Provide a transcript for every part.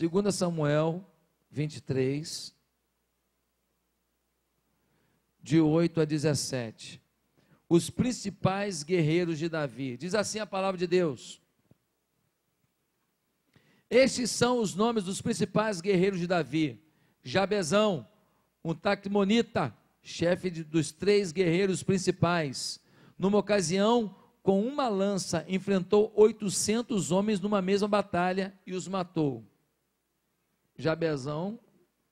2 Samuel 23, de 8 a 17. Os principais guerreiros de Davi. Diz assim a palavra de Deus. Estes são os nomes dos principais guerreiros de Davi: Jabezão, um tacmonita, chefe de, dos três guerreiros principais. Numa ocasião, com uma lança, enfrentou 800 homens numa mesma batalha e os matou. Jabezão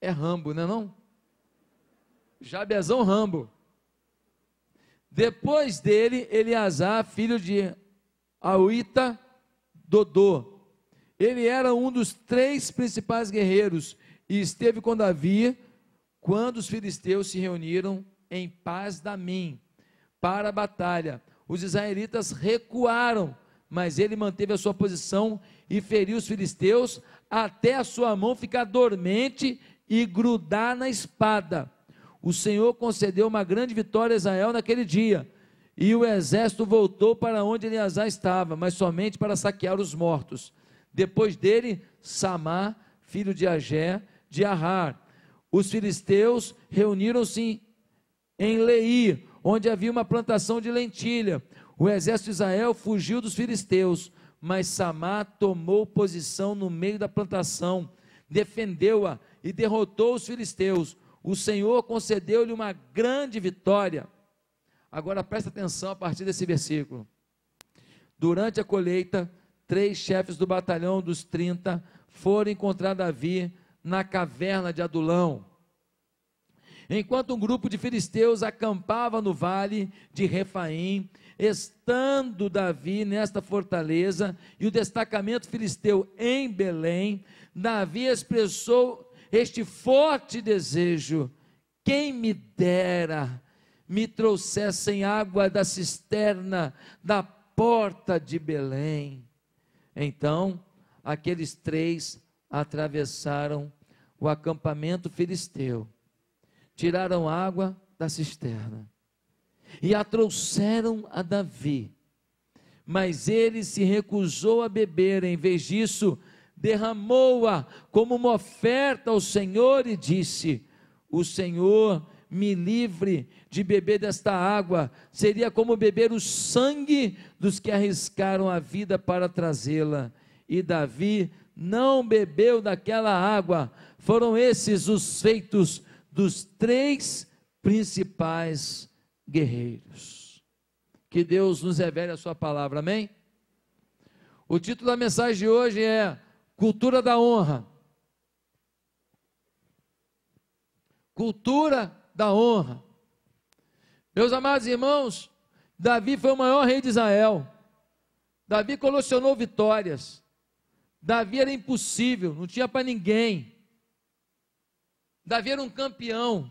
é Rambo, né não é não? Jabezão Rambo. Depois dele, Eleazar, filho de Auita Dodô. Ele era um dos três principais guerreiros e esteve com Davi quando os filisteus se reuniram em paz da Mim para a batalha. Os israelitas recuaram, mas ele manteve a sua posição e feriu os filisteus até a sua mão ficar dormente e grudar na espada. O Senhor concedeu uma grande vitória a Israel naquele dia. E o exército voltou para onde Eleazar estava, mas somente para saquear os mortos. Depois dele, Samá, filho de Agé, de Arrar. Os filisteus reuniram-se em Leí, onde havia uma plantação de lentilha. O exército de Israel fugiu dos filisteus mas Samá tomou posição no meio da plantação, defendeu-a e derrotou os filisteus. O Senhor concedeu-lhe uma grande vitória. Agora presta atenção a partir desse versículo. Durante a colheita, três chefes do batalhão dos 30 foram encontrar Davi na caverna de Adulão. Enquanto um grupo de filisteus acampava no vale de Refaim, estando Davi nesta fortaleza e o destacamento filisteu em Belém, Davi expressou este forte desejo: quem me dera me trouxessem água da cisterna da porta de Belém. Então, aqueles três atravessaram o acampamento filisteu tiraram água da cisterna e a trouxeram a Davi. Mas ele se recusou a beber, em vez disso, derramou-a como uma oferta ao Senhor e disse: O Senhor me livre de beber desta água, seria como beber o sangue dos que arriscaram a vida para trazê-la. E Davi não bebeu daquela água, foram esses os feitos dos três principais guerreiros. Que Deus nos revele a sua palavra, amém? O título da mensagem de hoje é Cultura da Honra. Cultura da honra. Meus amados irmãos, Davi foi o maior rei de Israel. Davi colecionou vitórias. Davi era impossível, não tinha para ninguém. Davi era um campeão.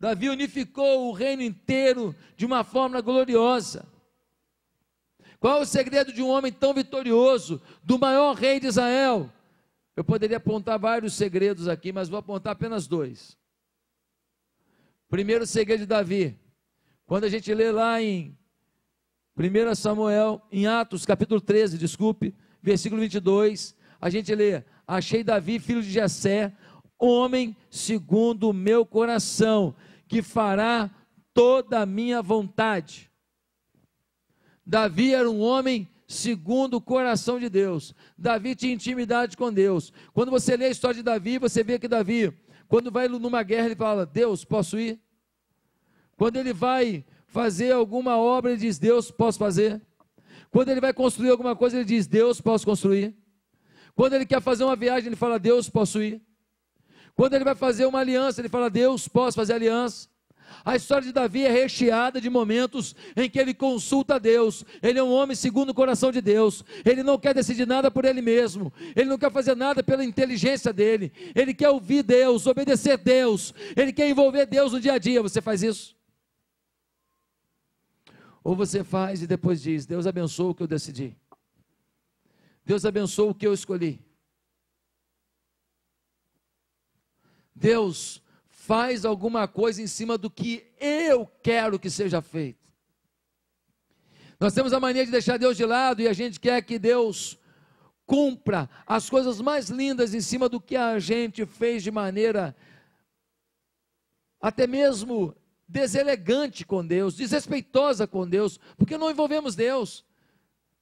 Davi unificou o reino inteiro de uma forma gloriosa. Qual é o segredo de um homem tão vitorioso, do maior rei de Israel? Eu poderia apontar vários segredos aqui, mas vou apontar apenas dois. Primeiro segredo de Davi. Quando a gente lê lá em 1 Samuel, em Atos, capítulo 13, desculpe, versículo 22, a gente lê: Achei Davi, filho de Jessé, homem segundo o meu coração, que fará toda a minha vontade. Davi era um homem segundo o coração de Deus. Davi tinha intimidade com Deus. Quando você lê a história de Davi, você vê que Davi, quando vai numa guerra, ele fala: Deus, posso ir? Quando ele vai fazer alguma obra, ele diz: Deus, posso fazer? Quando ele vai construir alguma coisa, ele diz: Deus, posso construir? Quando ele quer fazer uma viagem, ele fala: Deus, posso ir? Quando ele vai fazer uma aliança, ele fala: Deus, posso fazer aliança? A história de Davi é recheada de momentos em que ele consulta a Deus. Ele é um homem segundo o coração de Deus. Ele não quer decidir nada por ele mesmo. Ele não quer fazer nada pela inteligência dele. Ele quer ouvir Deus, obedecer Deus. Ele quer envolver Deus no dia a dia. Você faz isso? Ou você faz e depois diz: Deus abençoou o que eu decidi. Deus abençoou o que eu escolhi. Deus faz alguma coisa em cima do que eu quero que seja feito. Nós temos a mania de deixar Deus de lado e a gente quer que Deus cumpra as coisas mais lindas em cima do que a gente fez de maneira até mesmo deselegante com Deus, desrespeitosa com Deus, porque não envolvemos Deus.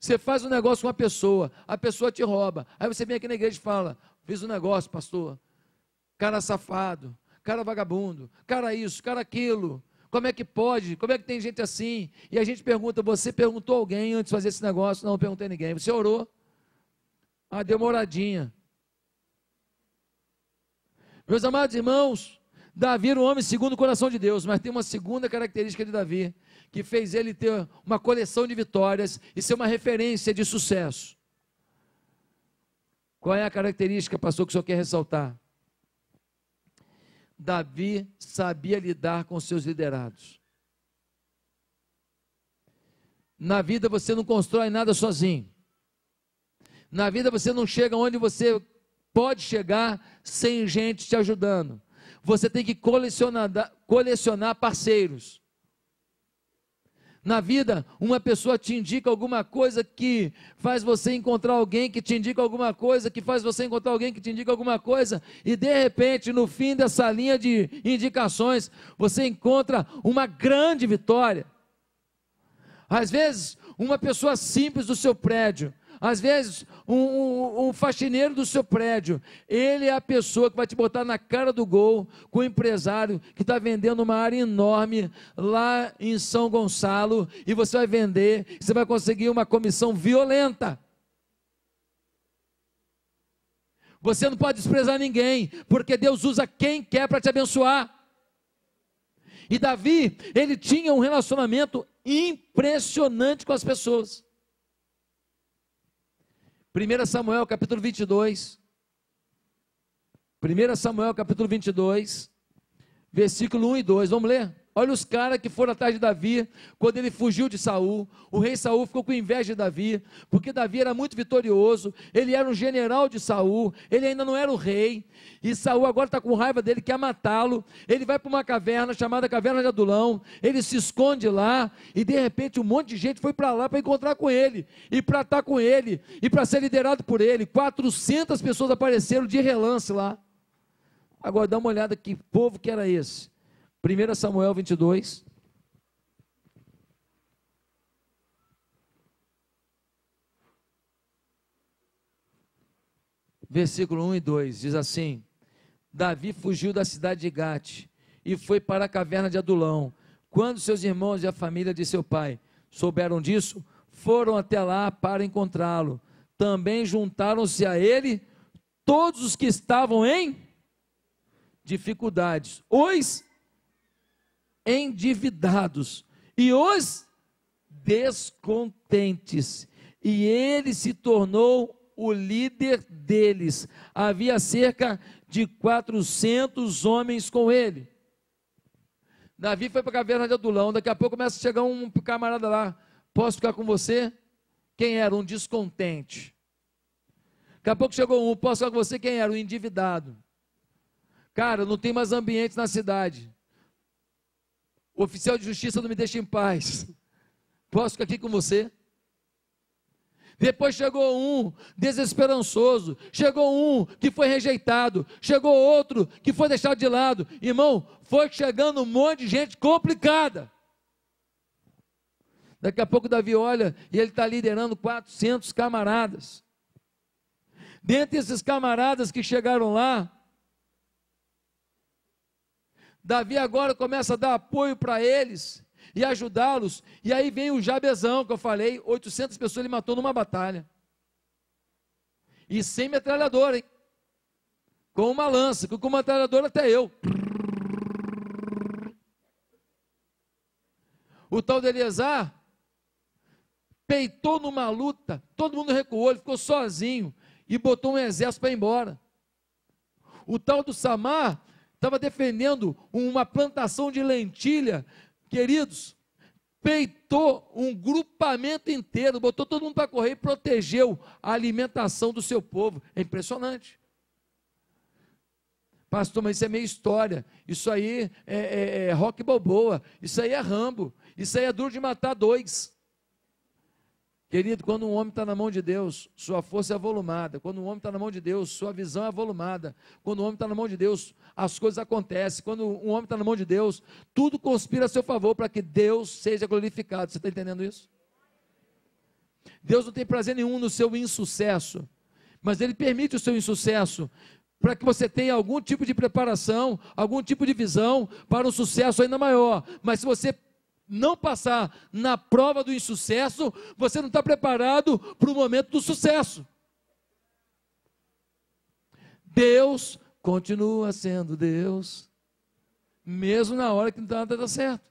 Você faz um negócio com uma pessoa, a pessoa te rouba. Aí você vem aqui na igreja e fala: Fiz um negócio, pastor cara safado, cara vagabundo, cara isso, cara aquilo. Como é que pode? Como é que tem gente assim? E a gente pergunta: você perguntou alguém antes de fazer esse negócio? Não, não perguntei ninguém. Você orou? Ah, deu uma oradinha. Meus amados irmãos, Davi era um homem segundo o coração de Deus, mas tem uma segunda característica de Davi, que fez ele ter uma coleção de vitórias e ser uma referência de sucesso. Qual é a característica, pastor, que o senhor quer ressaltar? Davi sabia lidar com seus liderados. Na vida você não constrói nada sozinho. Na vida você não chega onde você pode chegar sem gente te ajudando. Você tem que colecionar, colecionar parceiros. Na vida, uma pessoa te indica alguma coisa que faz você encontrar alguém que te indica alguma coisa, que faz você encontrar alguém que te indica alguma coisa, e de repente, no fim dessa linha de indicações, você encontra uma grande vitória. Às vezes, uma pessoa simples do seu prédio às vezes, um, um, um, faxineiro do seu prédio, ele é a pessoa que vai te botar na cara do gol com o empresário que está vendendo uma área enorme lá em São Gonçalo e você vai vender, você vai conseguir uma comissão violenta. Você não pode desprezar ninguém, porque Deus usa quem quer para te abençoar. E Davi, ele tinha um relacionamento impressionante com as pessoas. 1 Samuel capítulo 22. 1 Samuel capítulo 22, versículo 1 e 2. Vamos ler? Olha os caras que foram atrás de Davi quando ele fugiu de Saul. O rei Saul ficou com inveja de Davi, porque Davi era muito vitorioso, ele era um general de Saul, ele ainda não era o rei. E Saul agora está com raiva dele, quer matá-lo. Ele vai para uma caverna chamada Caverna de Adulão, ele se esconde lá, e de repente um monte de gente foi para lá para encontrar com ele, e para estar com ele, e para ser liderado por ele. 400 pessoas apareceram de relance lá. Agora dá uma olhada que povo que era esse 1 Samuel 22. Versículo 1 e 2 diz assim: Davi fugiu da cidade de Gate e foi para a caverna de Adulão. Quando seus irmãos e a família de seu pai souberam disso, foram até lá para encontrá-lo. Também juntaram-se a ele todos os que estavam em dificuldades, os endividados e os descontentes. E ele se tornou o líder deles. Havia cerca de 400 homens com ele. Davi foi para a caverna de Adulão. Daqui a pouco começa a chegar um camarada lá. Posso ficar com você? Quem era? Um descontente. Daqui a pouco chegou um. Posso ficar com você? Quem era? Um endividado. Cara, não tem mais ambiente na cidade. O oficial de justiça não me deixa em paz. Posso ficar aqui com você? Depois chegou um desesperançoso, chegou um que foi rejeitado, chegou outro que foi deixado de lado. Irmão, foi chegando um monte de gente complicada. Daqui a pouco Davi olha e ele está liderando 400 camaradas. Dentre esses camaradas que chegaram lá, Davi agora começa a dar apoio para eles e ajudá-los. E aí vem o Jabezão, que eu falei, 800 pessoas ele matou numa batalha. E sem metralhadora, hein? Com uma lança, com uma metralhadora até eu. O tal de Eliasar peitou numa luta, todo mundo recuou, ele ficou sozinho e botou um exército para ir embora. O tal do Samar estava defendendo uma plantação de lentilha, queridos, peitou um grupamento inteiro, botou todo mundo para correr e protegeu a alimentação do seu povo. É impressionante. Pastor, mas isso é meio história. Isso aí é, é, é rock boboa. Isso aí é Rambo. Isso aí é duro de matar dois. Querido, quando um homem está na mão de Deus, sua força é avolumada. Quando um homem está na mão de Deus, sua visão é avolumada. Quando um homem está na mão de Deus, as coisas acontecem. Quando um homem está na mão de Deus, tudo conspira a seu favor para que Deus seja glorificado. Você está entendendo isso? Deus não tem prazer nenhum no seu insucesso, mas Ele permite o seu insucesso para que você tenha algum tipo de preparação, algum tipo de visão para um sucesso ainda maior. Mas se você não passar na prova do insucesso, você não está preparado para o momento do sucesso. Deus continua sendo Deus, mesmo na hora que não está dando certo.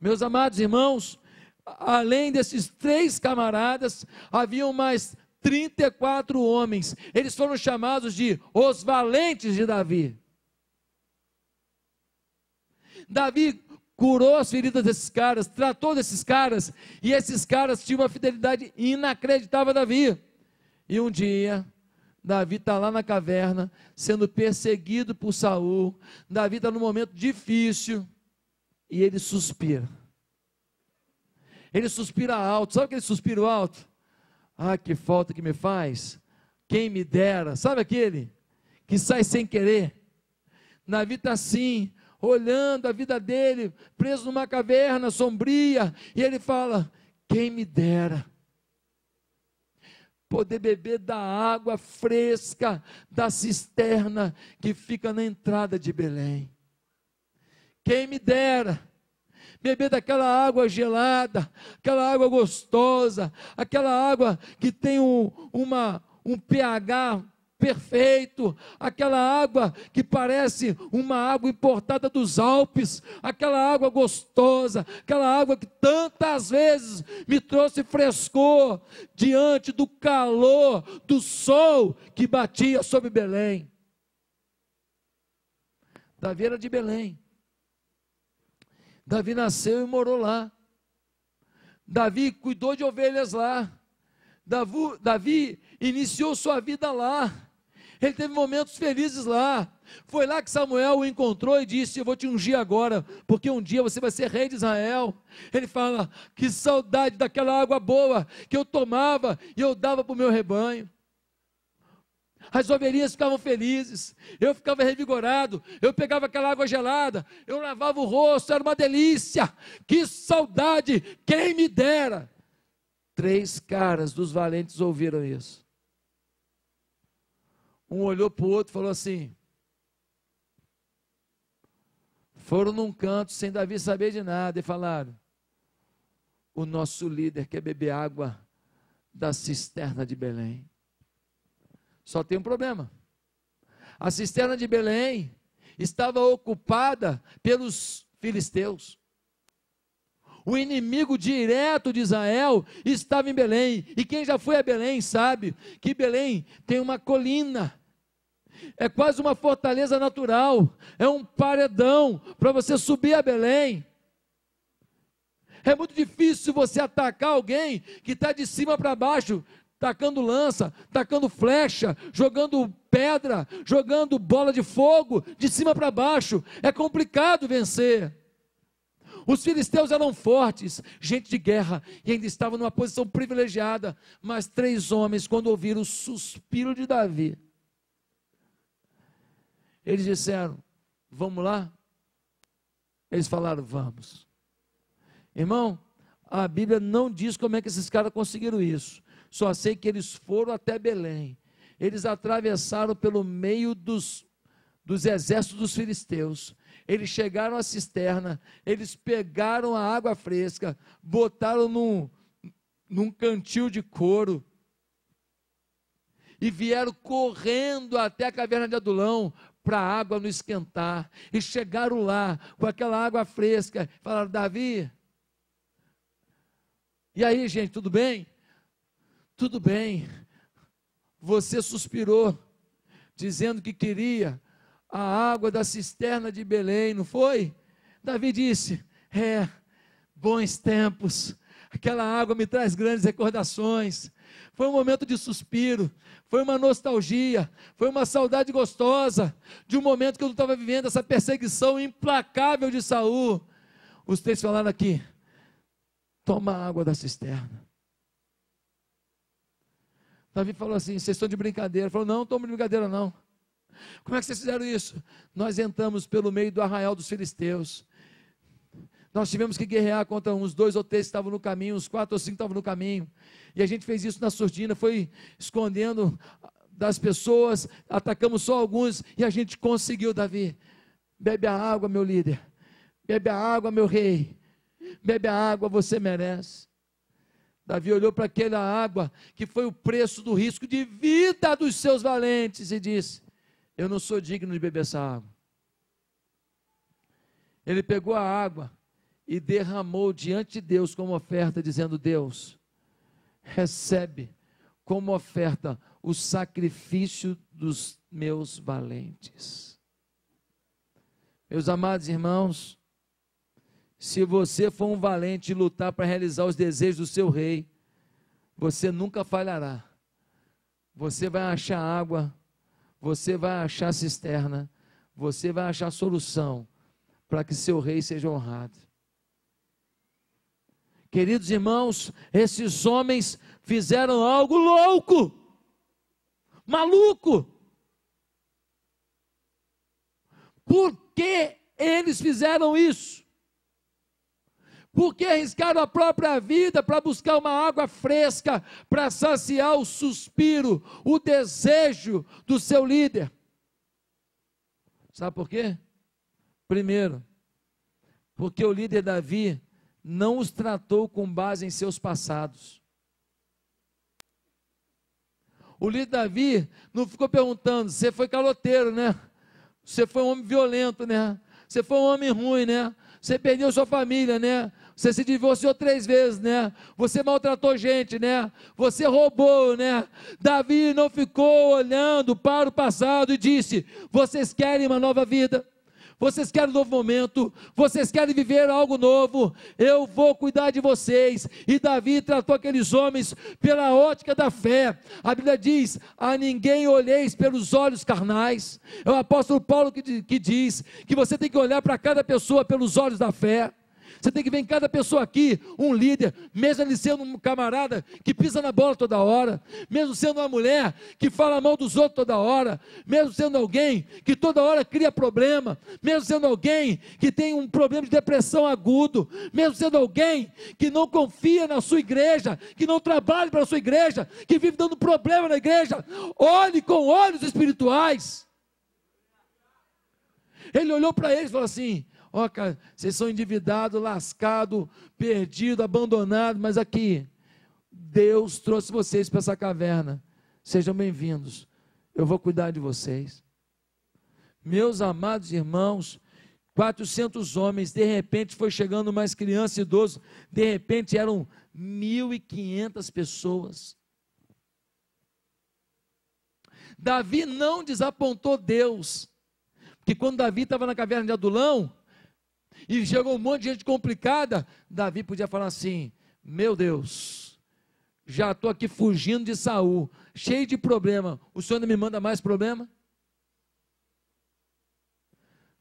Meus amados irmãos, além desses três camaradas, haviam mais 34 homens. Eles foram chamados de os valentes de Davi. Davi curou as feridas desses caras, tratou desses caras, e esses caras tinham uma fidelidade inacreditável a Davi. E um dia, Davi está lá na caverna, sendo perseguido por Saul. Davi está num momento difícil, e ele suspira. Ele suspira alto. Sabe aquele suspiro alto? Ah, que falta que me faz. Quem me dera. Sabe aquele que sai sem querer? Davi está assim, olhando a vida dele, preso numa caverna sombria, e ele fala: Quem me dera poder beber da água fresca da cisterna que fica na entrada de Belém. Quem me dera beber daquela água gelada, aquela água gostosa, aquela água que tem um, uma, um pH perfeito, aquela água que parece uma água importada dos Alpes, aquela água gostosa, aquela água que tantas vezes me trouxe frescor diante do calor do sol que batia sobre Belém. Davi era de Belém. Davi nasceu e morou lá. Davi cuidou de ovelhas lá. Davi, Davi iniciou sua vida lá. Ele teve momentos felizes lá. Foi lá que Samuel o encontrou e disse: Eu vou te ungir agora, porque um dia você vai ser rei de Israel. Ele fala: Que saudade daquela água boa que eu tomava e eu dava para o meu rebanho. As ovelhinhas ficavam felizes, eu ficava revigorado, eu pegava aquela água gelada, eu lavava o rosto, era uma delícia. Que saudade, quem me dera. Três caras dos valentes ouviram isso. Um olhou para o outro e falou assim: foram num canto sem Davi saber de nada e falaram: O nosso líder quer beber água da cisterna de Belém. Só tem um problema. A cisterna de Belém estava ocupada pelos filisteus. O inimigo direto de Israel estava em Belém. E quem já foi a Belém sabe que Belém tem uma colina é quase uma fortaleza natural, é um paredão para você subir a Belém. É muito difícil você atacar alguém que está de cima para baixo, tacando lança, tacando flecha, jogando pedra, jogando bola de fogo, de cima para baixo. É complicado vencer. Os filisteus eram fortes, gente de guerra, e ainda estavam numa posição privilegiada. Mas três homens, quando ouviram o suspiro de Davi, eles disseram: Vamos lá? Eles falaram: Vamos. Irmão, a Bíblia não diz como é que esses caras conseguiram isso. Só sei que eles foram até Belém. Eles atravessaram pelo meio dos, dos exércitos dos filisteus. Eles chegaram à cisterna, eles pegaram a água fresca, botaram num, num cantil de couro e vieram correndo até a caverna de Adulão para a água não esquentar. E chegaram lá com aquela água fresca. Falaram, Davi. E aí, gente, tudo bem? Tudo bem. Você suspirou, dizendo que queria a água da cisterna de Belém, não foi? Davi disse: É, bons tempos Aquela água me traz grandes recordações. Foi um momento de suspiro, foi uma nostalgia, foi uma saudade gostosa de um momento que eu estava vivendo essa perseguição implacável de Saul. Os três falaram aqui: toma a água da cisterna. Davi falou assim: vocês estão de brincadeira. Ele falou: não, não estou de brincadeira, não. Como é que vocês fizeram isso? Nós entramos pelo meio do arraial dos filisteus. Nós tivemos que guerrear contra uns dois ou três que estavam no caminho, uns quatro ou cinco estavam no caminho. E a gente fez isso na surdina, foi escondendo das pessoas, atacamos só alguns e a gente conseguiu, Davi. Bebe a água, meu líder. Bebe a água, meu rei. Bebe a água, você merece. Davi olhou para aquela água que foi o preço do risco de vida dos seus valentes e disse: Eu não sou digno de beber essa água. Ele pegou a água e derramou diante de Deus como oferta, dizendo: Deus, recebe como oferta o sacrifício dos meus valentes. Meus amados irmãos, se você for um valente e lutar para realizar os desejos do seu rei, você nunca falhará. Você vai achar água, você vai achar cisterna, você vai achar solução para que seu rei seja honrado. Queridos irmãos, esses homens fizeram algo louco, maluco. Por que eles fizeram isso? Por que arriscaram a própria vida para buscar uma água fresca, para saciar o suspiro, o desejo do seu líder? Sabe por quê? Primeiro, porque o líder Davi não os tratou com base em seus passados. O líder Davi não ficou perguntando: você foi caloteiro, né? Você foi um homem violento, né? Você foi um homem ruim, né? Você perdeu sua família, né? Você se divorciou três vezes, né? Você maltratou gente, né? Você roubou, né? Davi não ficou olhando para o passado e disse: Vocês querem uma nova vida? vocês querem um novo momento, vocês querem viver algo novo, eu vou cuidar de vocês. E Davi tratou aqueles homens pela ótica da fé. A Bíblia diz: a ninguém olheis pelos olhos carnais. É o apóstolo Paulo que, que diz que você tem que olhar para cada pessoa pelos olhos da fé. Você tem que ver em cada pessoa aqui um líder, mesmo ele sendo um camarada que pisa na bola toda hora, mesmo sendo uma mulher que fala mal dos outros toda hora, mesmo sendo alguém que toda hora cria problema, mesmo sendo alguém que tem um problema de depressão agudo, mesmo sendo alguém que não confia na sua igreja, que não trabalha para a sua igreja, que vive dando problema na igreja, olhe com olhos espirituais. Ele olhou para eles e falou assim: Ó, cara, vocês são endividados, lascados, perdidos, abandonados, mas aqui, Deus trouxe vocês para essa caverna. Sejam bem-vindos. Eu vou cuidar de vocês. Meus amados irmãos, 400 homens, de repente foi chegando mais crianças e idosos, de repente eram 1.500 pessoas. Davi não desapontou Deus, porque quando Davi estava na caverna de Adulão, e chegou um monte de gente complicada, Davi podia falar assim: Meu Deus, já estou aqui fugindo de Saul, cheio de problema. O senhor não me manda mais problema?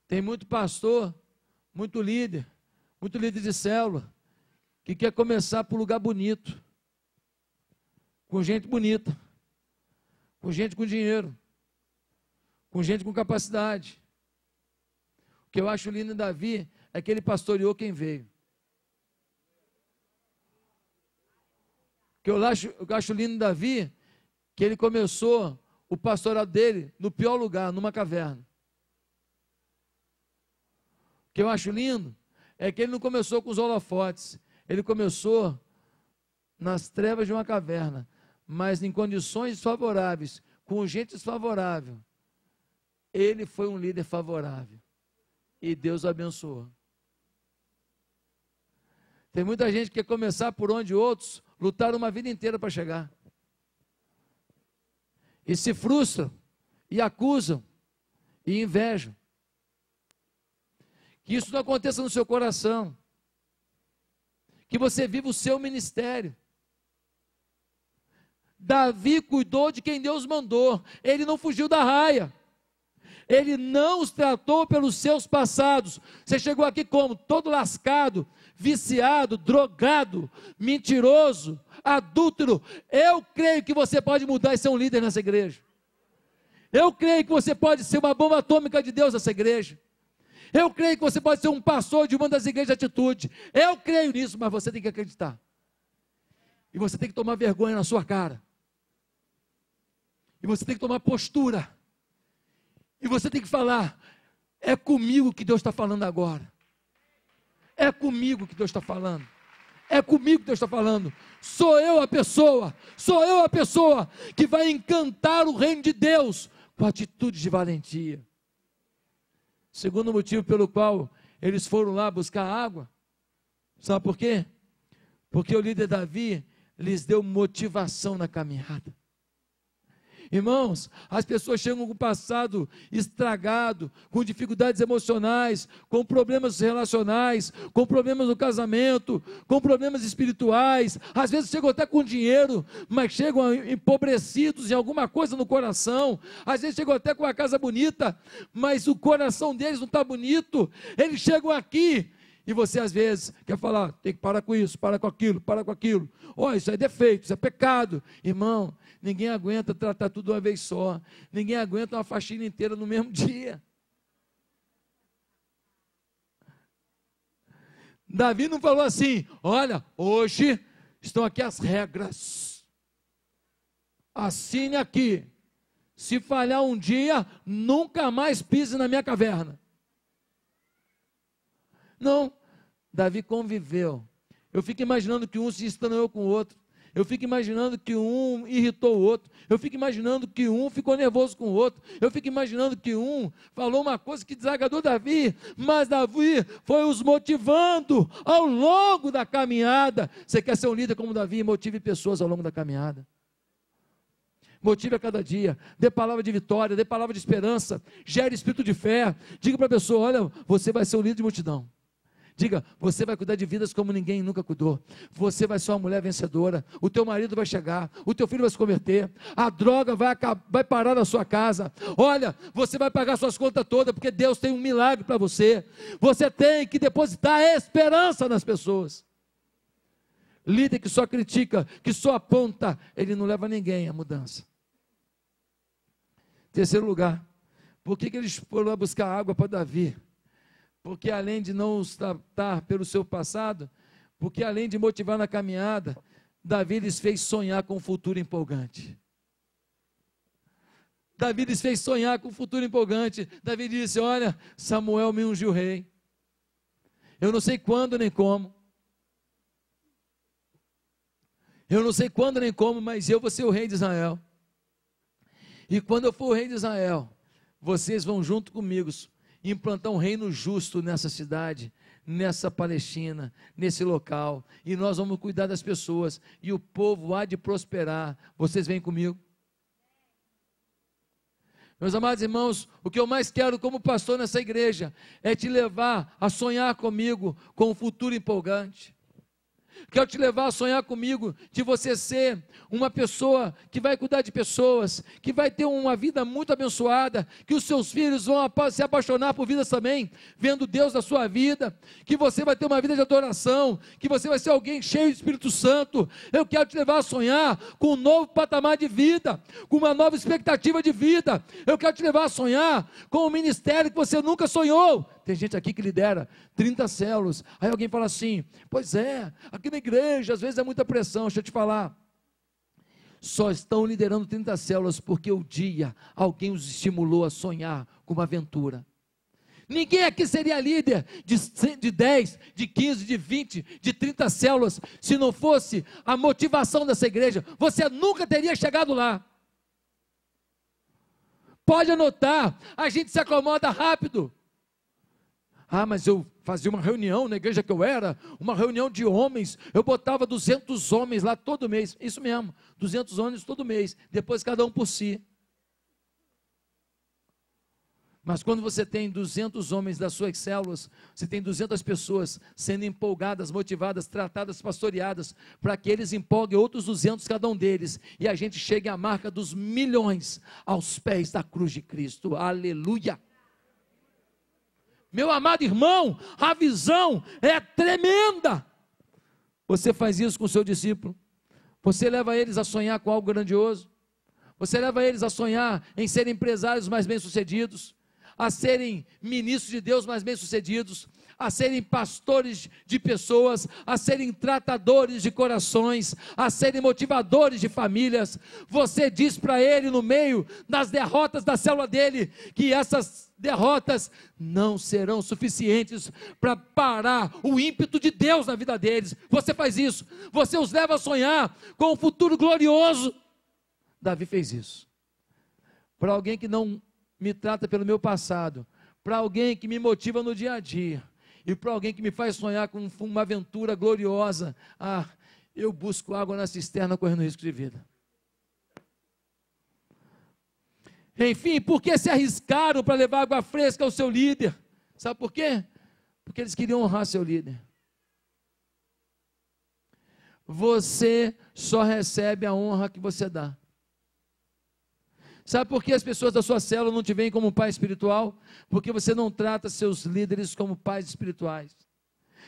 Tem muito pastor, muito líder, muito líder de célula, que quer começar por lugar bonito, com gente bonita, com gente com dinheiro, com gente com capacidade. O que eu acho lindo em Davi é que ele pastoreou quem veio. Que eu acho, eu acho lindo Davi, que ele começou o pastorado dele no pior lugar, numa caverna. O que eu acho lindo é que ele não começou com os holofotes, ele começou nas trevas de uma caverna, mas em condições favoráveis, com gente desfavorável. Ele foi um líder favorável e Deus abençoou. Tem muita gente que quer começar por onde outros lutaram uma vida inteira para chegar. E se frustram, e acusam, e invejam. Que isso não aconteça no seu coração. Que você viva o seu ministério. Davi cuidou de quem Deus mandou. Ele não fugiu da raia. Ele não os tratou pelos seus passados. Você chegou aqui como? Todo lascado, viciado, drogado, mentiroso, adúltero. Eu creio que você pode mudar e ser um líder nessa igreja. Eu creio que você pode ser uma bomba atômica de Deus nessa igreja. Eu creio que você pode ser um pastor de uma das igrejas de atitude. Eu creio nisso, mas você tem que acreditar. E você tem que tomar vergonha na sua cara. E você tem que tomar postura. E você tem que falar: é comigo que Deus está falando agora. É comigo que Deus está falando. É comigo que Deus está falando. Sou eu a pessoa, sou eu a pessoa que vai encantar o reino de Deus com atitude de valentia. Segundo motivo pelo qual eles foram lá buscar água. Sabe por quê? Porque o líder Davi lhes deu motivação na caminhada. Irmãos, as pessoas chegam com o passado estragado, com dificuldades emocionais, com problemas relacionais, com problemas no casamento, com problemas espirituais. Às vezes chegam até com dinheiro, mas chegam empobrecidos em alguma coisa no coração. Às vezes chegam até com uma casa bonita, mas o coração deles não está bonito. Eles chegam aqui. E você às vezes quer falar, tem que parar com isso, parar com aquilo, parar com aquilo. Ó, isso é defeito, isso é pecado. Irmão, Ninguém aguenta tratar tudo uma vez só. Ninguém aguenta uma faxina inteira no mesmo dia. Davi não falou assim: olha, hoje estão aqui as regras. Assine aqui. Se falhar um dia, nunca mais pise na minha caverna. Não, Davi conviveu. Eu fico imaginando que um se estranhou com o outro. Eu fico imaginando que um irritou o outro. Eu fico imaginando que um ficou nervoso com o outro. Eu fico imaginando que um falou uma coisa que desagradou Davi, mas Davi foi os motivando ao longo da caminhada. Você quer ser um líder como Davi? Motive pessoas ao longo da caminhada. Motive a cada dia, dê palavra de vitória, dê palavra de esperança, gere espírito de fé. Diga para a pessoa: olha, você vai ser um líder de multidão. Diga, você vai cuidar de vidas como ninguém nunca cuidou. Você vai ser uma mulher vencedora. O teu marido vai chegar. O teu filho vai se converter. A droga vai, acabar, vai parar na sua casa. Olha, você vai pagar suas contas todas, porque Deus tem um milagre para você. Você tem que depositar esperança nas pessoas. Líder que só critica, que só aponta, ele não leva ninguém à mudança. Terceiro lugar, por que, que eles foram lá buscar água para Davi? porque além de não os tratar pelo seu passado, porque além de motivar na caminhada, Davi lhes fez sonhar com um futuro empolgante. Davi lhes fez sonhar com um futuro empolgante. Davi disse: Olha, Samuel me ungiu rei. Eu não sei quando nem como. Eu não sei quando nem como, mas eu vou ser o rei de Israel. E quando eu for o rei de Israel, vocês vão junto comigo implantar um reino justo nessa cidade, nessa Palestina, nesse local, e nós vamos cuidar das pessoas, e o povo há de prosperar. Vocês vêm comigo? Meus amados irmãos, o que eu mais quero como pastor nessa igreja é te levar a sonhar comigo com um futuro empolgante, Quero te levar a sonhar comigo, de você ser uma pessoa que vai cuidar de pessoas, que vai ter uma vida muito abençoada, que os seus filhos vão se apaixonar por vidas também, vendo Deus na sua vida, que você vai ter uma vida de adoração, que você vai ser alguém cheio de Espírito Santo. Eu quero te levar a sonhar com um novo patamar de vida, com uma nova expectativa de vida. Eu quero te levar a sonhar com um ministério que você nunca sonhou tem gente aqui que lidera 30 células. Aí alguém fala assim: Pois é, aqui na igreja às vezes é muita pressão. Deixa eu te falar. Só estão liderando 30 células porque o dia alguém os estimulou a sonhar com uma aventura. Ninguém aqui seria líder de, de 10, de 15, de 20, de 30 células, se não fosse a motivação dessa igreja. Você nunca teria chegado lá. Pode anotar, a gente se acomoda rápido. Ah, mas eu fazia uma reunião na igreja que eu era, uma reunião de homens, eu botava 200 homens lá todo mês, isso mesmo, 200 homens todo mês, depois cada um por si. Mas quando você tem 200 homens das suas células, você tem 200 pessoas sendo empolgadas, motivadas, tratadas, pastoreadas, para que eles empolguem outros 200 cada um deles, e a gente chegue à marca dos milhões aos pés da cruz de Cristo. Aleluia! Meu amado irmão, a visão é tremenda. Você faz isso com o seu discípulo. Você leva eles a sonhar com algo grandioso. Você leva eles a sonhar em serem empresários mais bem-sucedidos a serem ministros de Deus mais bem-sucedidos, a serem pastores de pessoas, a serem tratadores de corações, a serem motivadores de famílias. Você diz para ele no meio das derrotas da célula dele que essas derrotas não serão suficientes para parar o ímpeto de Deus na vida deles. Você faz isso. Você os leva a sonhar com um futuro glorioso. Davi fez isso. Para alguém que não me trata pelo meu passado, para alguém que me motiva no dia a dia e para alguém que me faz sonhar com uma aventura gloriosa. Ah, eu busco água na cisterna correndo risco de vida. Enfim, por que se arriscaram para levar água fresca ao seu líder? Sabe por quê? Porque eles queriam honrar seu líder. Você só recebe a honra que você dá. Sabe por que as pessoas da sua célula não te veem como pai espiritual? Porque você não trata seus líderes como pais espirituais.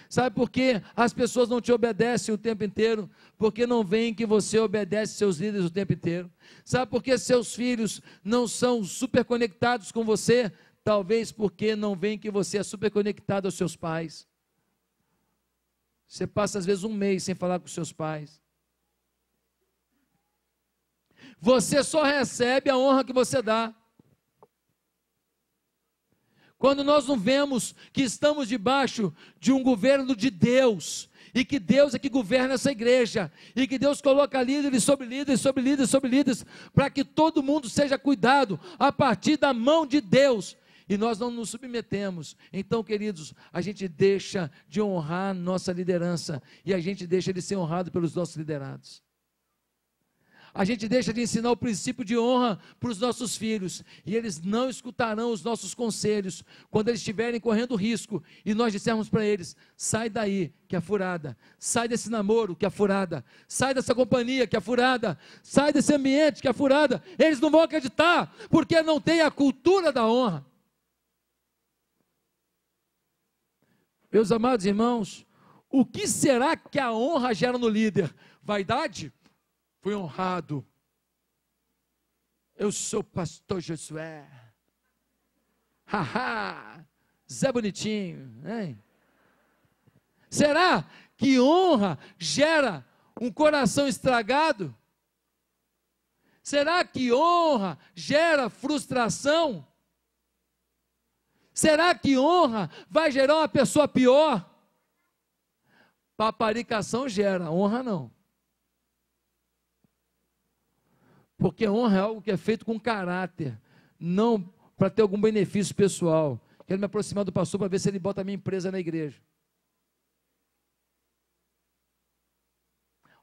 Sabe por que as pessoas não te obedecem o tempo inteiro? Porque não veem que você obedece seus líderes o tempo inteiro. Sabe por que seus filhos não são super conectados com você? Talvez porque não veem que você é super conectado aos seus pais. Você passa às vezes um mês sem falar com seus pais. Você só recebe a honra que você dá. Quando nós não vemos que estamos debaixo de um governo de Deus, e que Deus é que governa essa igreja, e que Deus coloca líderes sobre líderes, sobre líderes, sobre líderes, para que todo mundo seja cuidado a partir da mão de Deus. E nós não nos submetemos. Então, queridos, a gente deixa de honrar nossa liderança e a gente deixa de ser honrado pelos nossos liderados a gente deixa de ensinar o princípio de honra para os nossos filhos, e eles não escutarão os nossos conselhos quando eles estiverem correndo risco e nós dissermos para eles: sai daí, que é furada, sai desse namoro, que é furada, sai dessa companhia, que é furada, sai desse ambiente, que é furada. Eles não vão acreditar, porque não tem a cultura da honra. Meus amados irmãos, o que será que a honra gera no líder? Vaidade? fui honrado. Eu sou o pastor Josué. Haha, Zé Bonitinho. Hein? Será que honra gera um coração estragado? Será que honra gera frustração? Será que honra vai gerar uma pessoa pior? Paparicação gera, honra não. Porque honra é algo que é feito com caráter, não para ter algum benefício pessoal. Quero me aproximar do pastor para ver se ele bota a minha empresa na igreja.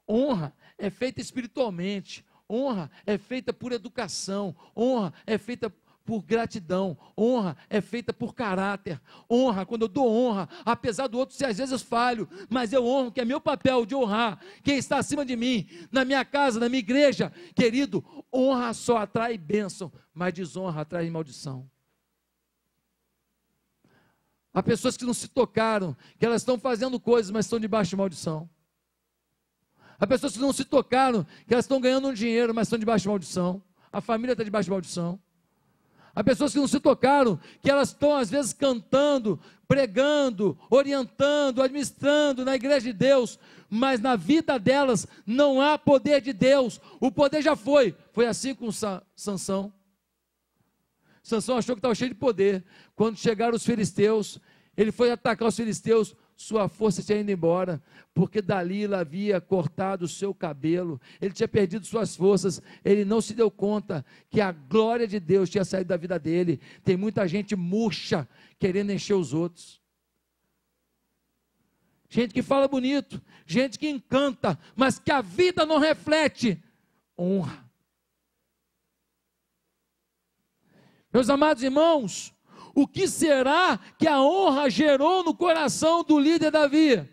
Honra é feita espiritualmente, honra é feita por educação, honra é feita por gratidão. Honra é feita por caráter. Honra, quando eu dou honra, apesar do outro ser às vezes falho, mas eu honro, que é meu papel de honrar quem está acima de mim, na minha casa, na minha igreja. Querido, honra só atrai bênção, mas desonra atrai maldição. Há pessoas que não se tocaram, que elas estão fazendo coisas, mas estão debaixo de maldição. Há pessoas que não se tocaram, que elas estão ganhando um dinheiro, mas estão debaixo de maldição. A família está debaixo de maldição. Há pessoas que não se tocaram, que elas estão às vezes cantando, pregando, orientando, administrando na igreja de Deus, mas na vida delas não há poder de Deus. O poder já foi. Foi assim com Sa Sansão. Sansão achou que estava cheio de poder. Quando chegaram os filisteus, ele foi atacar os filisteus sua força tinha ido embora, porque Dalila havia cortado o seu cabelo, ele tinha perdido suas forças, ele não se deu conta que a glória de Deus tinha saído da vida dele. Tem muita gente murcha querendo encher os outros. Gente que fala bonito, gente que encanta, mas que a vida não reflete honra. Meus amados irmãos, o que será que a honra gerou no coração do líder Davi?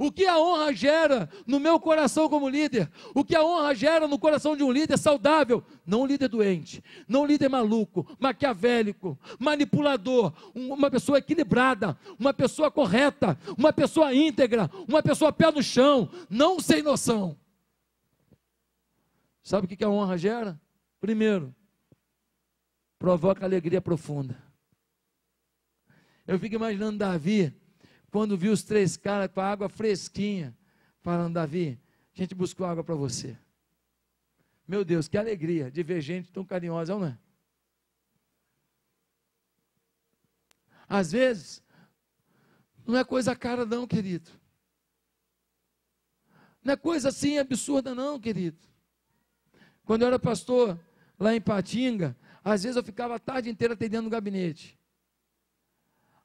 O que a honra gera no meu coração como líder? O que a honra gera no coração de um líder saudável? Não um líder doente, não um líder maluco, maquiavélico, manipulador, uma pessoa equilibrada, uma pessoa correta, uma pessoa íntegra, uma pessoa pé no chão, não sem noção. Sabe o que a honra gera? Primeiro, provoca alegria profunda. Eu fico imaginando Davi, quando viu os três caras com a água fresquinha, falando: Davi, a gente buscou água para você. Meu Deus, que alegria de ver gente tão carinhosa, não é? Às vezes, não é coisa cara, não, querido. Não é coisa assim absurda, não, querido. Quando eu era pastor lá em Patinga, às vezes eu ficava a tarde inteira atendendo no gabinete.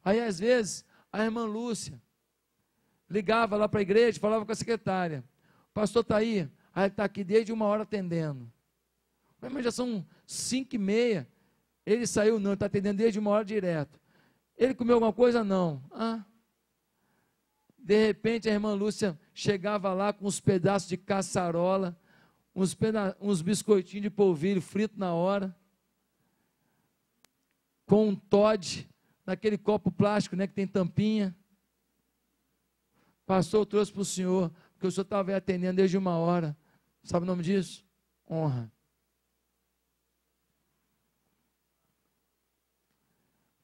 Aí, às vezes, a irmã Lúcia ligava lá para a igreja, falava com a secretária: Pastor está aí? Aí está aqui desde uma hora atendendo. Mas já são cinco e meia. Ele saiu, não, está atendendo desde uma hora direto. Ele comeu alguma coisa? Não. Ah. De repente, a irmã Lúcia chegava lá com uns pedaços de caçarola, uns, peda uns biscoitinhos de polvilho frito na hora, com um Todd naquele copo plástico né, que tem tampinha. Pastor, trouxe para o senhor, porque o senhor estava atendendo desde uma hora. Sabe o nome disso? Honra.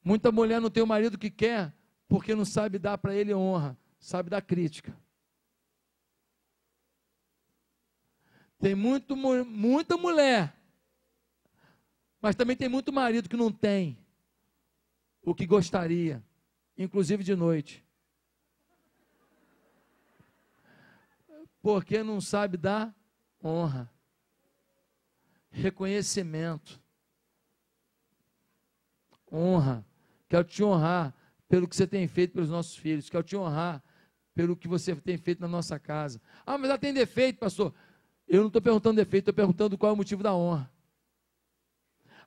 Muita mulher não tem o marido que quer, porque não sabe dar para ele honra, sabe dar crítica. Tem muito, muita mulher, mas também tem muito marido que não tem o que gostaria, inclusive de noite. Porque não sabe dar honra, reconhecimento, honra. Quero te honrar pelo que você tem feito pelos nossos filhos, quero te honrar pelo que você tem feito na nossa casa. Ah, mas ela tem defeito, pastor. Eu não estou perguntando defeito, estou perguntando qual é o motivo da honra.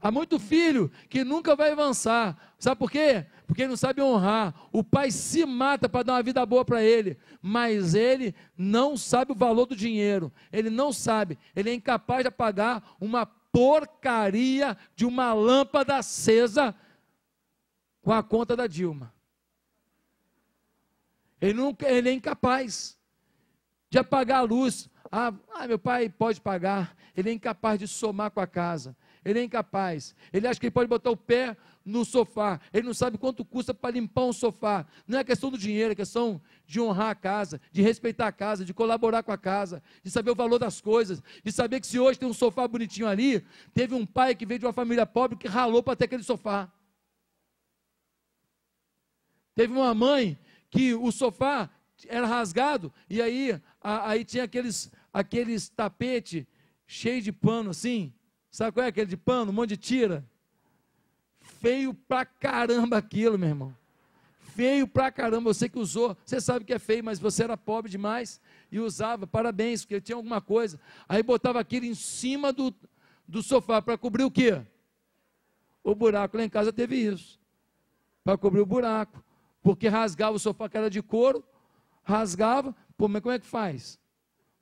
Há muito filho que nunca vai avançar. Sabe por quê? Porque não sabe honrar. O pai se mata para dar uma vida boa para ele, mas ele não sabe o valor do dinheiro. Ele não sabe. Ele é incapaz de apagar uma porcaria de uma lâmpada acesa com a conta da Dilma. Ele, nunca, ele é incapaz de apagar a luz. Ah, ah, meu pai pode pagar. Ele é incapaz de somar com a casa ele é incapaz. Ele acha que ele pode botar o pé no sofá, ele não sabe quanto custa para limpar um sofá. Não é questão do dinheiro, é questão de honrar a casa, de respeitar a casa, de colaborar com a casa, de saber o valor das coisas, de saber que se hoje tem um sofá bonitinho ali, teve um pai que veio de uma família pobre que ralou para ter aquele sofá. Teve uma mãe que o sofá era rasgado e aí, a, aí tinha aqueles, aqueles tapete cheio de pano assim, Sabe qual é aquele de pano? Um monte de tira. Feio pra caramba aquilo, meu irmão. Feio pra caramba. Você que usou, você sabe que é feio, mas você era pobre demais e usava. Parabéns, porque tinha alguma coisa. Aí botava aquilo em cima do, do sofá para cobrir o quê? O buraco. Lá em casa teve isso. Para cobrir o buraco. Porque rasgava o sofá que era de couro, rasgava. Pô, mas como é que faz?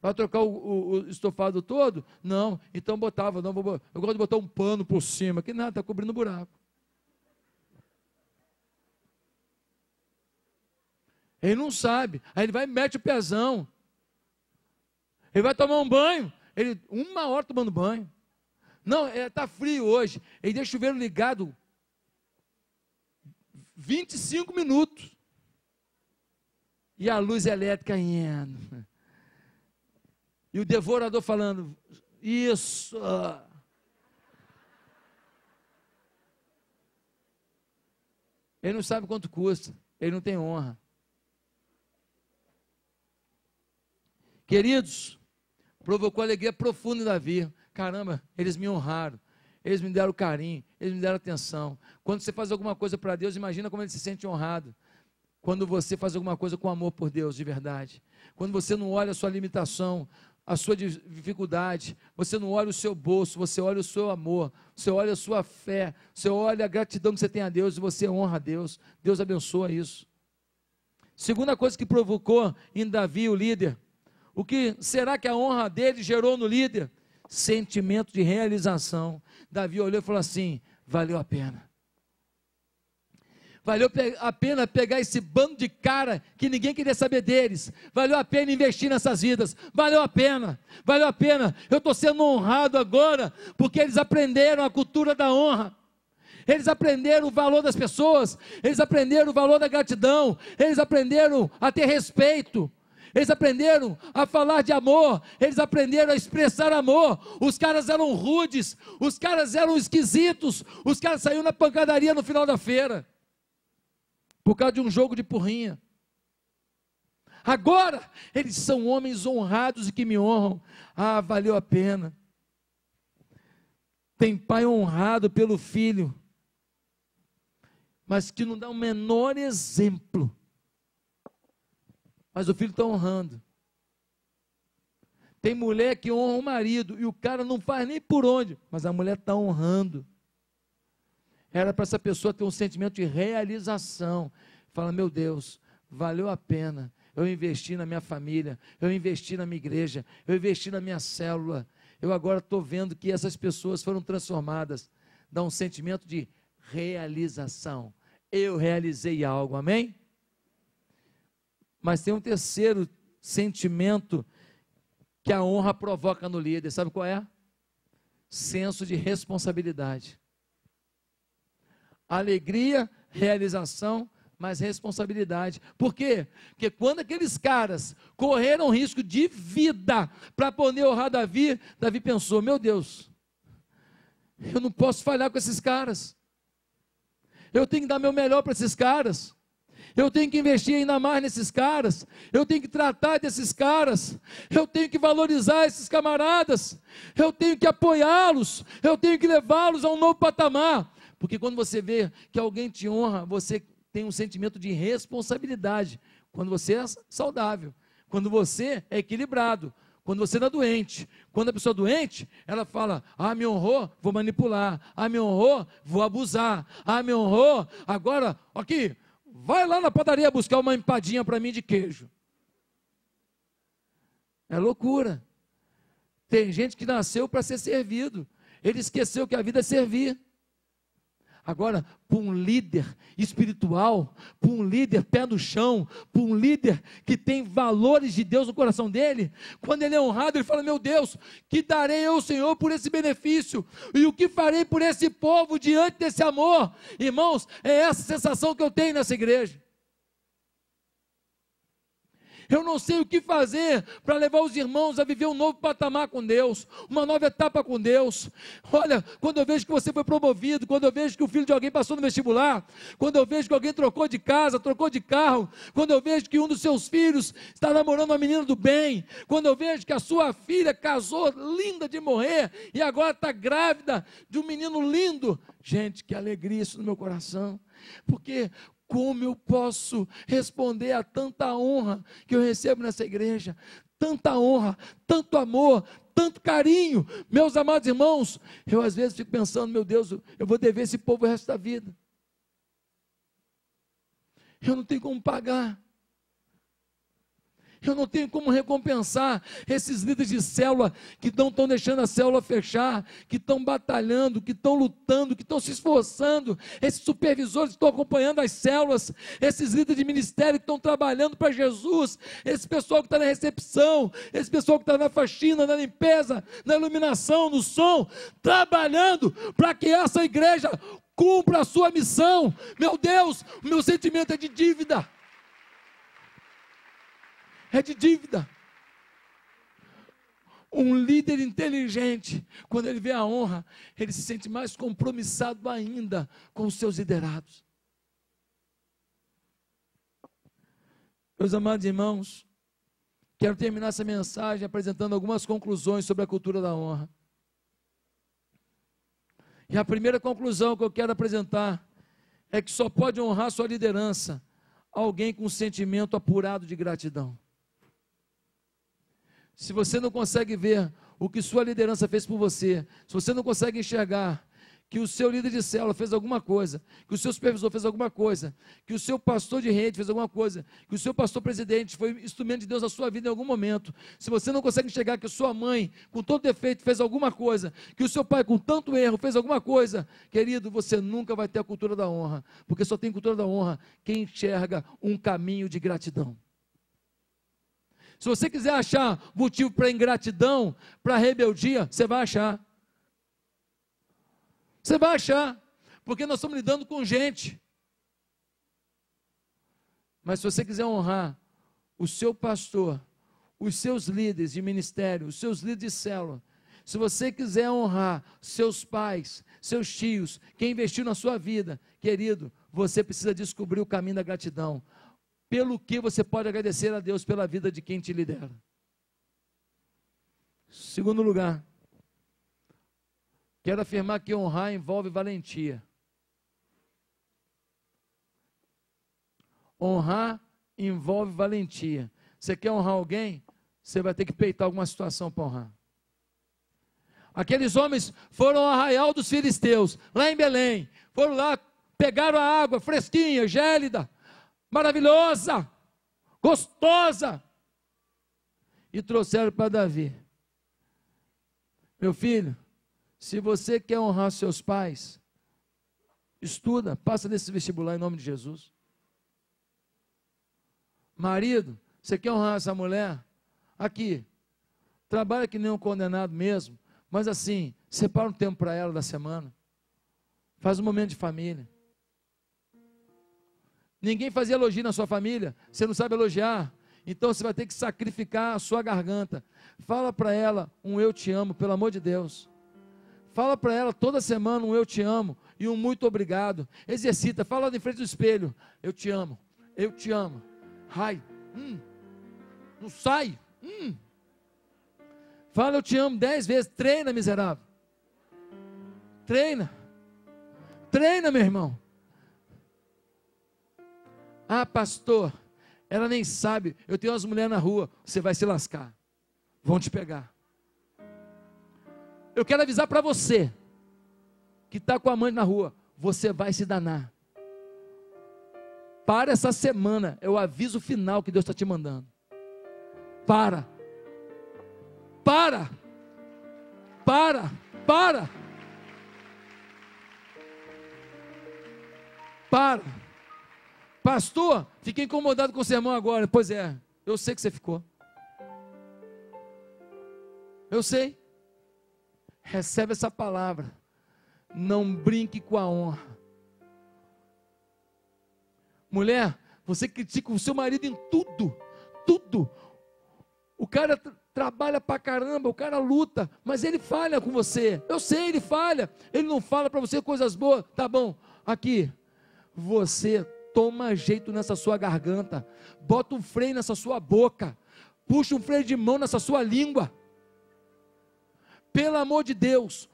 Vai trocar o, o, o, estofado todo? Não. Então botava, não, vou, eu gosto de botar um pano por cima, que nada, está cobrindo o buraco. Ele não sabe. Aí ele vai e mete o pezão. Ele vai tomar um banho. Ele, uma hora tomando banho. Não, está é, frio hoje. Ele deixa o chuveiro ligado 25 minutos. E a luz elétrica indo. E o devorador falando: Isso. Ele não sabe quanto custa, ele não tem honra. Queridos, provocou alegria profunda em Davi. Caramba, eles me honraram, eles me deram carinho, eles me deram atenção. Quando você faz alguma coisa para Deus, imagina como ele se sente honrado. Quando você faz alguma coisa com amor por Deus, de verdade. Quando você não olha a sua limitação, a sua dificuldade, você não olha o seu bolso, você olha o seu amor, você olha a sua fé, você olha a gratidão que você tem a Deus e você honra a Deus. Deus abençoa isso. Segunda coisa que provocou em Davi o líder, o que será que a honra dele gerou no líder? Sentimento de realização. Davi olhou e falou assim: valeu a pena. Valeu a pena pegar esse bando de cara que ninguém queria saber deles. Valeu a pena investir nessas vidas. Valeu a pena. Valeu a pena. Eu estou sendo honrado agora porque eles aprenderam a cultura da honra. Eles aprenderam o valor das pessoas. Eles aprenderam o valor da gratidão. Eles aprenderam a ter respeito. Eles aprenderam a falar de amor, eles aprenderam a expressar amor. Os caras eram rudes, os caras eram esquisitos, os caras saíram na pancadaria no final da feira por causa de um jogo de porrinha. Agora eles são homens honrados e que me honram. Ah, valeu a pena. Tem pai honrado pelo filho, mas que não dá o menor exemplo. Mas o filho está honrando. Tem mulher que honra o marido e o cara não faz nem por onde, mas a mulher está honrando. Era para essa pessoa ter um sentimento de realização. Fala, meu Deus, valeu a pena. Eu investi na minha família, eu investi na minha igreja, eu investi na minha célula. Eu agora estou vendo que essas pessoas foram transformadas. Dá um sentimento de realização. Eu realizei algo, amém? Mas tem um terceiro sentimento que a honra provoca no líder, sabe qual é? Senso de responsabilidade alegria, realização, mas responsabilidade. Por quê? Porque quando aqueles caras correram risco de vida para poder honrar Davi, Davi pensou: meu Deus, eu não posso falhar com esses caras. Eu tenho que dar meu melhor para esses caras. Eu tenho que investir ainda mais nesses caras. Eu tenho que tratar desses caras. Eu tenho que valorizar esses camaradas. Eu tenho que apoiá-los. Eu tenho que levá-los a um novo patamar. Porque quando você vê que alguém te honra, você tem um sentimento de responsabilidade. Quando você é saudável, quando você é equilibrado, quando você está é doente. Quando a pessoa é doente, ela fala: Ah, me honrou, vou manipular. Ah, me honrou, vou abusar. Ah, me honrou, agora, aqui, vai lá na padaria buscar uma empadinha para mim de queijo. É loucura. Tem gente que nasceu para ser servido. Ele esqueceu que a vida é servir. Agora, para um líder espiritual, para um líder pé no chão, para um líder que tem valores de Deus no coração dele, quando ele é honrado, ele fala: Meu Deus, que darei eu, Senhor, por esse benefício? E o que farei por esse povo diante desse amor? Irmãos, é essa sensação que eu tenho nessa igreja. Eu não sei o que fazer para levar os irmãos a viver um novo patamar com Deus, uma nova etapa com Deus. Olha, quando eu vejo que você foi promovido, quando eu vejo que o filho de alguém passou no vestibular, quando eu vejo que alguém trocou de casa, trocou de carro, quando eu vejo que um dos seus filhos está namorando uma menina do bem, quando eu vejo que a sua filha casou linda de morrer e agora está grávida de um menino lindo. Gente, que alegria isso no meu coração. Porque como eu posso responder a tanta honra que eu recebo nessa igreja? Tanta honra, tanto amor, tanto carinho. Meus amados irmãos, eu às vezes fico pensando, meu Deus, eu vou dever esse povo o resto da vida. Eu não tenho como pagar. Eu não tenho como recompensar esses líderes de célula que não estão deixando a célula fechar, que estão batalhando, que estão lutando, que estão se esforçando, esses supervisores que estão acompanhando as células, esses líderes de ministério que estão trabalhando para Jesus, esse pessoal que está na recepção, esse pessoal que está na faxina, na limpeza, na iluminação, no som, trabalhando para que essa igreja cumpra a sua missão. Meu Deus, meu sentimento é de dívida é de dívida. Um líder inteligente, quando ele vê a honra, ele se sente mais compromissado ainda com os seus liderados. Meus amados irmãos, quero terminar essa mensagem apresentando algumas conclusões sobre a cultura da honra. E a primeira conclusão que eu quero apresentar é que só pode honrar sua liderança alguém com um sentimento apurado de gratidão. Se você não consegue ver o que sua liderança fez por você, se você não consegue enxergar que o seu líder de célula fez alguma coisa, que o seu supervisor fez alguma coisa, que o seu pastor de rede fez alguma coisa, que o seu pastor presidente foi instrumento de Deus na sua vida em algum momento. Se você não consegue enxergar que a sua mãe, com todo defeito, fez alguma coisa, que o seu pai, com tanto erro, fez alguma coisa, querido, você nunca vai ter a cultura da honra, porque só tem cultura da honra quem enxerga um caminho de gratidão. Se você quiser achar motivo para ingratidão, para rebeldia, você vai achar. Você vai achar, porque nós estamos lidando com gente. Mas se você quiser honrar o seu pastor, os seus líderes de ministério, os seus líderes de célula, se você quiser honrar seus pais, seus tios, quem investiu na sua vida, querido, você precisa descobrir o caminho da gratidão pelo que você pode agradecer a Deus pela vida de quem te lidera. Segundo lugar, quero afirmar que honrar envolve valentia. Honrar envolve valentia. Você quer honrar alguém? Você vai ter que peitar alguma situação para honrar. Aqueles homens foram ao arraial dos filisteus, lá em Belém. Foram lá, pegaram a água fresquinha, gélida maravilhosa, gostosa. E trouxeram para Davi: Meu filho, se você quer honrar seus pais, estuda, passa nesse vestibular em nome de Jesus. Marido, você quer honrar essa mulher? Aqui, trabalha que nem um condenado mesmo, mas assim, separa um tempo para ela da semana, faz um momento de família, Ninguém fazia elogio na sua família, você não sabe elogiar, então você vai ter que sacrificar a sua garganta. Fala para ela um eu te amo, pelo amor de Deus. Fala para ela toda semana um eu te amo e um muito obrigado. Exercita, fala em frente do espelho, eu te amo, eu te amo. Ai, hum, não sai. Hum. Fala eu te amo dez vezes, treina miserável. Treina. Treina, meu irmão. Ah, pastor, ela nem sabe. Eu tenho umas mulheres na rua. Você vai se lascar. Vão te pegar. Eu quero avisar para você que está com a mãe na rua. Você vai se danar. Para essa semana. É o aviso final que Deus está te mandando. Para. Para. Para. Para. Para. Pastor, fiquei incomodado com o sermão agora. Pois é, eu sei que você ficou. Eu sei. Recebe essa palavra. Não brinque com a honra. Mulher, você critica o seu marido em tudo. Tudo. O cara trabalha pra caramba, o cara luta, mas ele falha com você. Eu sei, ele falha. Ele não fala para você coisas boas. Tá bom, aqui. Você toma jeito nessa sua garganta, bota um freio nessa sua boca, puxa um freio de mão nessa sua língua. Pelo amor de Deus,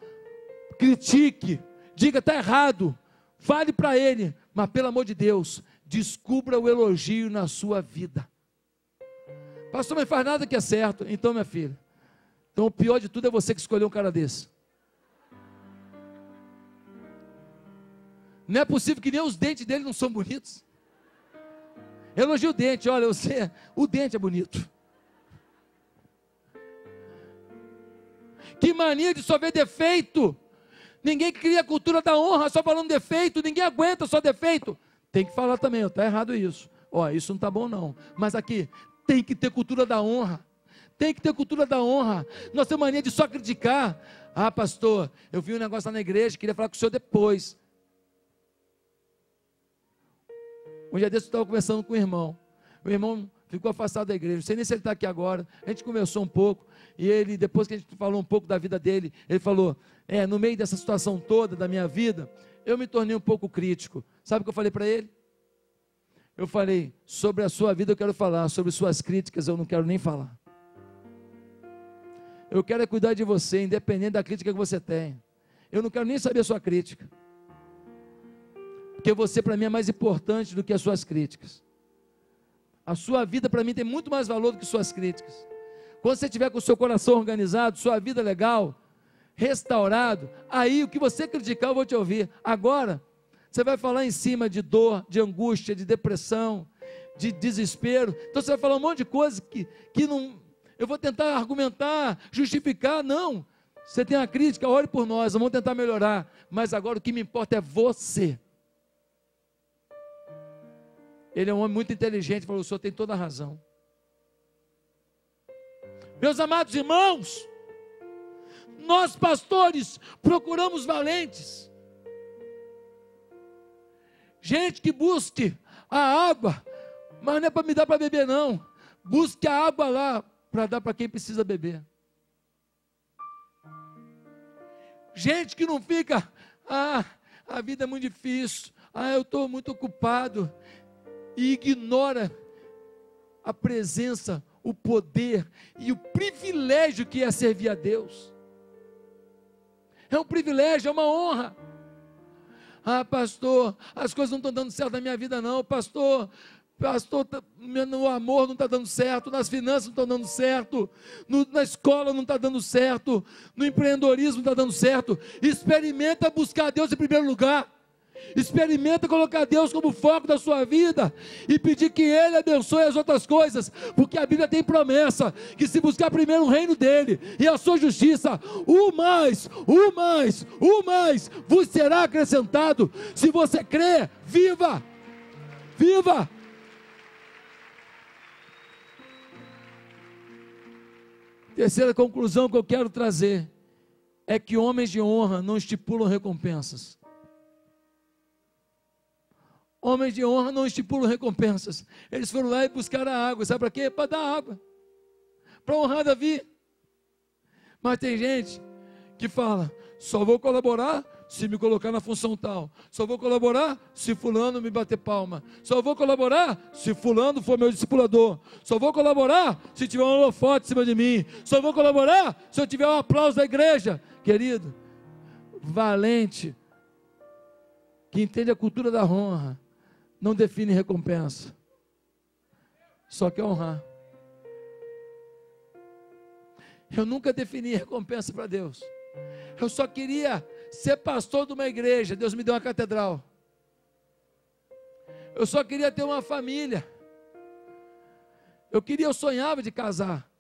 critique, diga está errado, fale para ele, mas pelo amor de Deus, descubra o elogio na sua vida. Pastor, não faz nada que é certo. Então, minha filha, então o pior de tudo é você que escolheu um cara desse. Não é possível que nem os dentes dele não são bonitos. Elogio o dente, olha, você, o dente é bonito. Que mania de só ver defeito. Ninguém cria cultura da honra só falando defeito, ninguém aguenta só defeito. Tem que falar também, está errado isso. Ó, isso não está bom não. Mas aqui, tem que ter cultura da honra. Tem que ter cultura da honra. Nós temos mania de só criticar. Ah, pastor, eu vi um negócio lá na igreja, queria falar com o senhor depois. Um dia desse eu estava conversando com o irmão. O irmão ficou afastado da igreja. Não sei nem se ele está aqui agora. A gente conversou um pouco. E ele, depois que a gente falou um pouco da vida dele, ele falou: É, no meio dessa situação toda da minha vida, eu me tornei um pouco crítico. Sabe o que eu falei para ele? Eu falei: Sobre a sua vida eu quero falar, sobre suas críticas eu não quero nem falar. Eu quero é cuidar de você, independente da crítica que você tenha. Eu não quero nem saber a sua crítica. Porque você para mim é mais importante do que as suas críticas. A sua vida para mim tem muito mais valor do que suas críticas. Quando você tiver com o seu coração organizado, sua vida legal, restaurado, aí o que você criticar eu vou te ouvir. Agora, você vai falar em cima de dor, de angústia, de depressão, de desespero. Então você vai falar um monte de coisa que, que não. Eu vou tentar argumentar, justificar, não. Você tem uma crítica, ore por nós, vamos tentar melhorar. Mas agora o que me importa é você. Ele é um homem muito inteligente, falou: o senhor tem toda a razão. Meus amados irmãos, nós pastores procuramos valentes, gente que busque a água, mas não é para me dar para beber, não. Busque a água lá para dar para quem precisa beber. Gente que não fica, ah, a vida é muito difícil, ah, eu estou muito ocupado, e ignora a presença, o poder e o privilégio que é servir a Deus. É um privilégio, é uma honra. Ah, pastor, as coisas não estão dando certo na minha vida, não. Pastor, pastor, tá, no amor não está dando certo, nas finanças não estão dando certo, no, na escola não está dando certo, no empreendedorismo não está dando certo. Experimenta buscar a Deus em primeiro lugar. Experimenta colocar Deus como foco da sua vida e pedir que Ele abençoe as outras coisas, porque a Bíblia tem promessa que se buscar primeiro o reino dele e a sua justiça, o mais, o mais, o mais vos será acrescentado. Se você crê, viva! Viva! Terceira conclusão que eu quero trazer é que homens de honra não estipulam recompensas. Homens de honra não estipulam recompensas. Eles foram lá e buscaram a água. Sabe para quê? Para dar água. Para honrar Davi. Mas tem gente que fala: só vou colaborar se me colocar na função tal. Só vou colaborar se fulano me bater palma. Só vou colaborar se fulano for meu discipulador. Só vou colaborar se tiver um holofote em cima de mim. Só vou colaborar se eu tiver um aplauso da igreja. Querido, valente, que entende a cultura da honra, não define recompensa, só quer honrar. Eu nunca defini recompensa para Deus. Eu só queria ser pastor de uma igreja. Deus me deu uma catedral. Eu só queria ter uma família. Eu queria, eu sonhava de casar.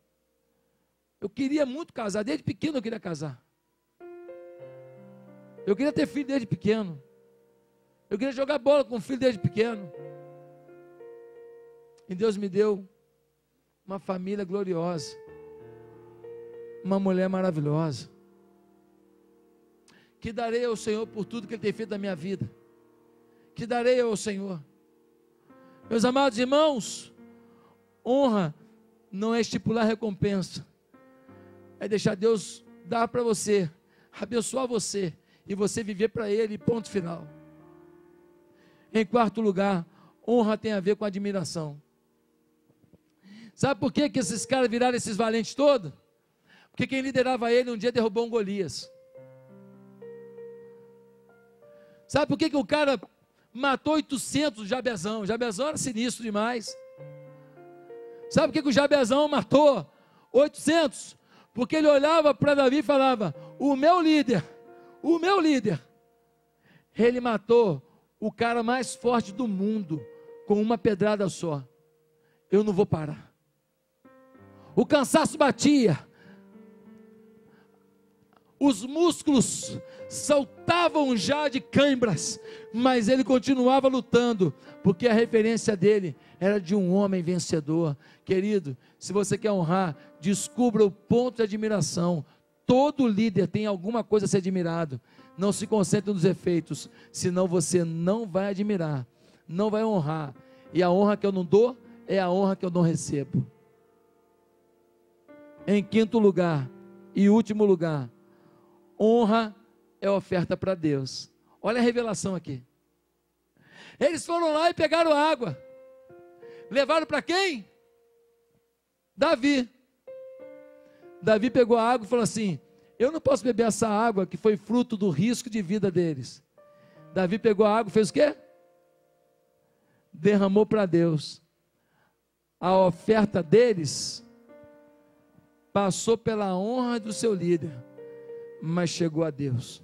Eu queria muito casar. Desde pequeno eu queria casar. Eu queria ter filho desde pequeno. Eu queria jogar bola com o filho desde pequeno. E Deus me deu uma família gloriosa, uma mulher maravilhosa. Que darei ao Senhor por tudo que Ele tem feito na minha vida. Que darei ao Senhor. Meus amados irmãos, honra não é estipular recompensa, é deixar Deus dar para você, abençoar você e você viver para Ele, ponto final. Em quarto lugar, honra tem a ver com admiração. Sabe por que, que esses caras viraram esses valentes todos? Porque quem liderava ele um dia derrubou um Golias. Sabe por que, que o cara matou 800 Jabezão? Jabezão era sinistro demais. Sabe por que, que o Jabezão matou 800? Porque ele olhava para Davi e falava: O meu líder, o meu líder, ele matou o cara mais forte do mundo com uma pedrada só. Eu não vou parar. O cansaço batia, os músculos saltavam já de cãibras, mas ele continuava lutando, porque a referência dele era de um homem vencedor. Querido, se você quer honrar, descubra o ponto de admiração. Todo líder tem alguma coisa a ser admirado. Não se concentre nos efeitos, senão você não vai admirar, não vai honrar. E a honra que eu não dou é a honra que eu não recebo. Em quinto lugar e último lugar, honra é oferta para Deus. Olha a revelação aqui. Eles foram lá e pegaram água. Levaram para quem? Davi. Davi pegou a água e falou assim: eu não posso beber essa água que foi fruto do risco de vida deles. Davi pegou a água, fez o quê? Derramou para Deus. A oferta deles passou pela honra do seu líder, mas chegou a Deus.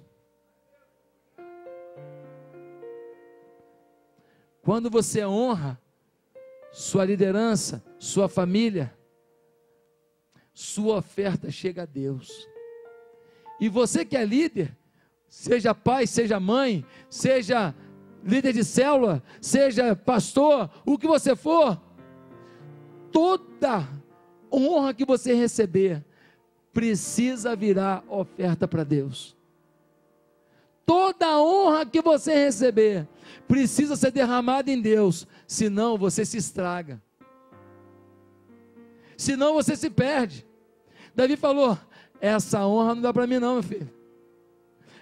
Quando você honra sua liderança, sua família, sua oferta chega a Deus. E você que é líder, seja pai, seja mãe, seja líder de célula, seja pastor, o que você for, toda honra que você receber precisa virar oferta para Deus. Toda honra que você receber precisa ser derramada em Deus, senão você se estraga. Senão você se perde. Davi falou: essa honra não dá para mim, não, meu filho.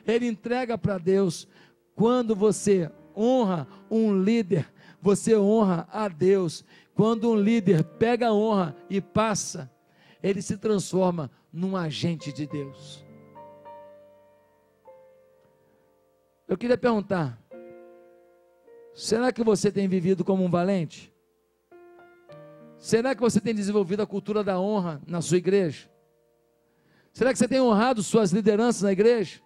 Ele entrega para Deus. Quando você honra um líder, você honra a Deus. Quando um líder pega a honra e passa, ele se transforma num agente de Deus. Eu queria perguntar: será que você tem vivido como um valente? Será que você tem desenvolvido a cultura da honra na sua igreja? Será que você tem honrado suas lideranças na igreja?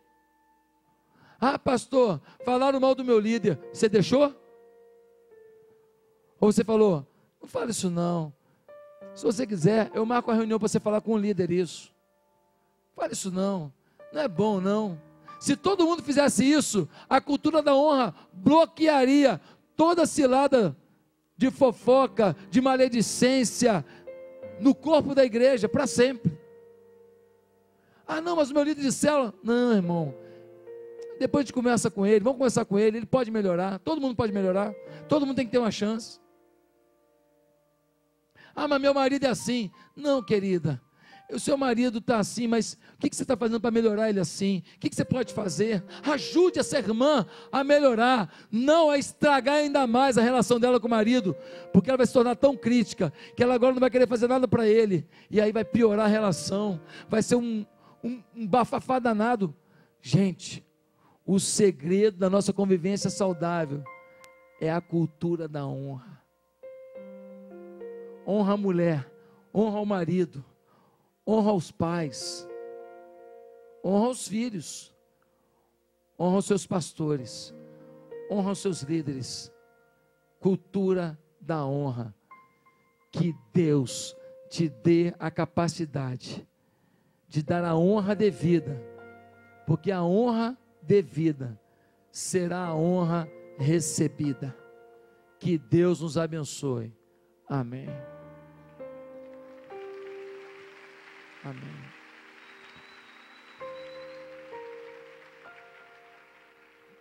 Ah, pastor, falaram mal do meu líder. Você deixou? Ou você falou, não fale isso não. Se você quiser, eu marco a reunião para você falar com o líder isso. Fale isso não. Não é bom não. Se todo mundo fizesse isso, a cultura da honra bloquearia toda cilada de fofoca, de maledicência no corpo da igreja para sempre. Ah, não, mas o meu líder de célula. Não, irmão. Depois a gente conversa com ele, vamos conversar com ele, ele pode melhorar, todo mundo pode melhorar, todo mundo tem que ter uma chance. Ah, mas meu marido é assim. Não, querida. O seu marido está assim, mas o que, que você está fazendo para melhorar ele assim? O que, que você pode fazer? Ajude essa irmã a melhorar, não a estragar ainda mais a relação dela com o marido, porque ela vai se tornar tão crítica que ela agora não vai querer fazer nada para ele, e aí vai piorar a relação, vai ser um, um, um bafafá danado. Gente, o segredo da nossa convivência saudável é a cultura da honra. Honra a mulher, honra o marido, honra os pais, honra os filhos, honra os seus pastores, honra os seus líderes. Cultura da honra. Que Deus te dê a capacidade de dar a honra devida, porque a honra devida será a honra recebida. Que Deus nos abençoe. Amém. Amém.